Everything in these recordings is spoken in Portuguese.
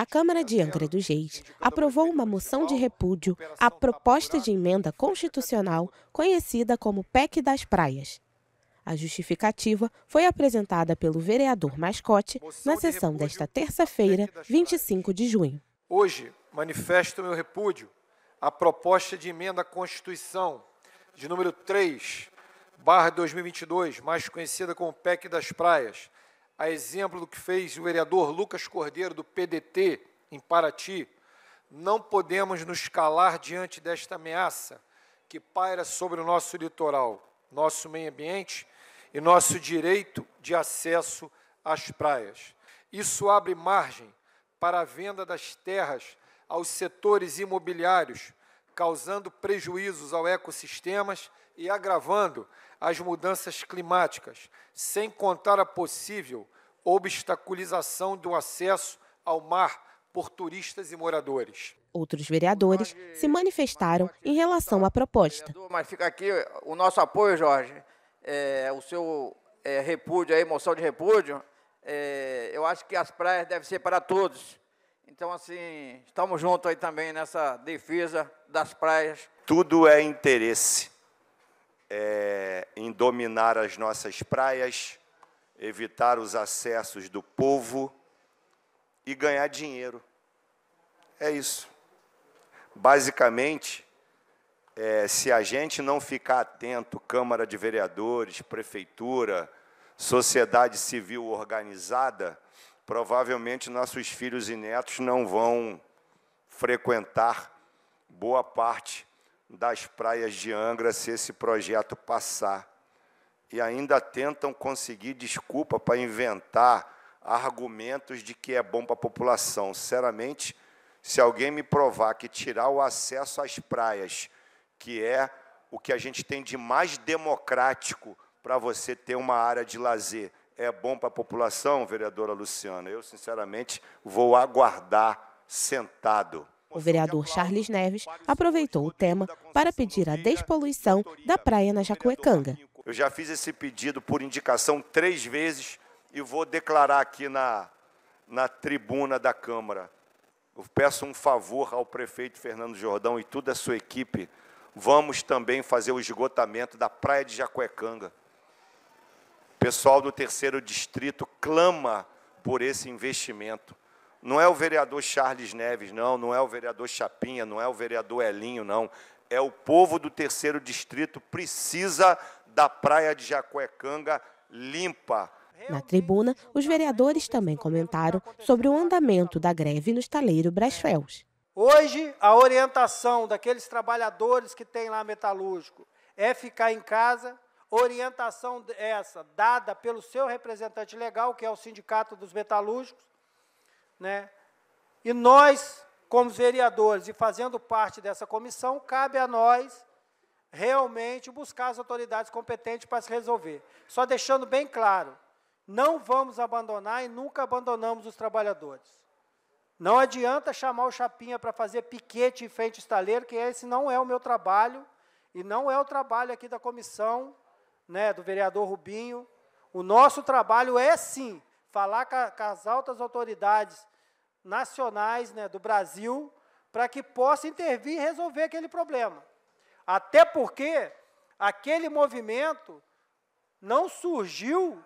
A Câmara de Angra dos Reis aprovou uma moção de repúdio à proposta de emenda constitucional conhecida como PEC das Praias. A justificativa foi apresentada pelo vereador Mascote na sessão desta terça-feira, 25 de junho. Hoje, manifesto meu repúdio à proposta de emenda à Constituição de número 3, barra 2022, mais conhecida como PEC das Praias, a exemplo do que fez o vereador Lucas Cordeiro, do PDT, em Paraty, não podemos nos calar diante desta ameaça que paira sobre o nosso litoral, nosso meio ambiente e nosso direito de acesso às praias. Isso abre margem para a venda das terras aos setores imobiliários causando prejuízos aos ecossistemas e agravando as mudanças climáticas, sem contar a possível obstaculização do acesso ao mar por turistas e moradores. Outros vereadores se manifestaram em relação à proposta. Mas fica aqui o nosso apoio, Jorge, é, o seu é, repúdio, a emoção de repúdio. É, eu acho que as praias devem ser para todos então, assim, estamos juntos aí também nessa defesa das praias. Tudo é interesse é, em dominar as nossas praias, evitar os acessos do povo e ganhar dinheiro. É isso. Basicamente, é, se a gente não ficar atento, Câmara de Vereadores, Prefeitura, sociedade civil organizada, provavelmente nossos filhos e netos não vão frequentar boa parte das praias de Angra se esse projeto passar. E ainda tentam conseguir desculpa para inventar argumentos de que é bom para a população. Sinceramente, se alguém me provar que tirar o acesso às praias, que é o que a gente tem de mais democrático para você ter uma área de lazer, é bom para a população, vereadora Luciana? Eu, sinceramente, vou aguardar sentado. O vereador Charles Neves aproveitou o tema para pedir a despoluição da praia na Jacuecanga. Eu já fiz esse pedido por indicação três vezes e vou declarar aqui na, na tribuna da Câmara. Eu peço um favor ao prefeito Fernando Jordão e toda a sua equipe. Vamos também fazer o esgotamento da praia de Jacuecanga pessoal do terceiro distrito clama por esse investimento. Não é o vereador Charles Neves, não, não é o vereador Chapinha, não é o vereador Elinho, não. É o povo do terceiro distrito precisa da praia de Jacuecanga limpa. Na tribuna, os vereadores também comentaram sobre o andamento da greve no estaleiro Brasfels. Hoje, a orientação daqueles trabalhadores que têm lá metalúrgico é ficar em casa, orientação é essa dada pelo seu representante legal, que é o Sindicato dos Metalúrgicos, né? E nós, como vereadores e fazendo parte dessa comissão, cabe a nós realmente buscar as autoridades competentes para se resolver. Só deixando bem claro, não vamos abandonar e nunca abandonamos os trabalhadores. Não adianta chamar o chapinha para fazer piquete em frente ao estaleiro, que esse não é o meu trabalho e não é o trabalho aqui da comissão né, do vereador Rubinho, o nosso trabalho é sim falar com, as altas autoridades nacionais né, do Brasil para que possa intervir e resolver aquele problema. Até porque aquele movimento não surgiu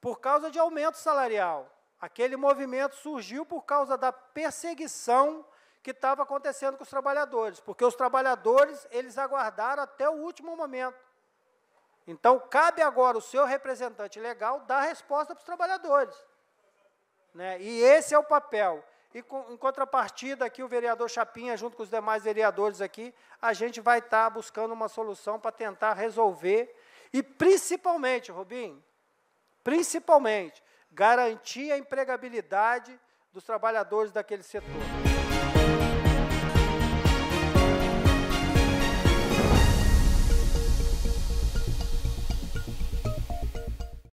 por causa de aumento salarial. Aquele movimento surgiu por causa da perseguição que estava acontecendo com os trabalhadores, porque os trabalhadores eles aguardaram até o último momento. Então, cabe agora o seu representante legal dar resposta para os trabalhadores. Né? E esse é o papel. E com, em contrapartida, aqui o vereador Chapinha, junto com os demais vereadores aqui, a gente vai estar tá buscando uma solução para tentar resolver. E principalmente, Rubim, principalmente, garantir a empregabilidade dos trabalhadores daquele setor.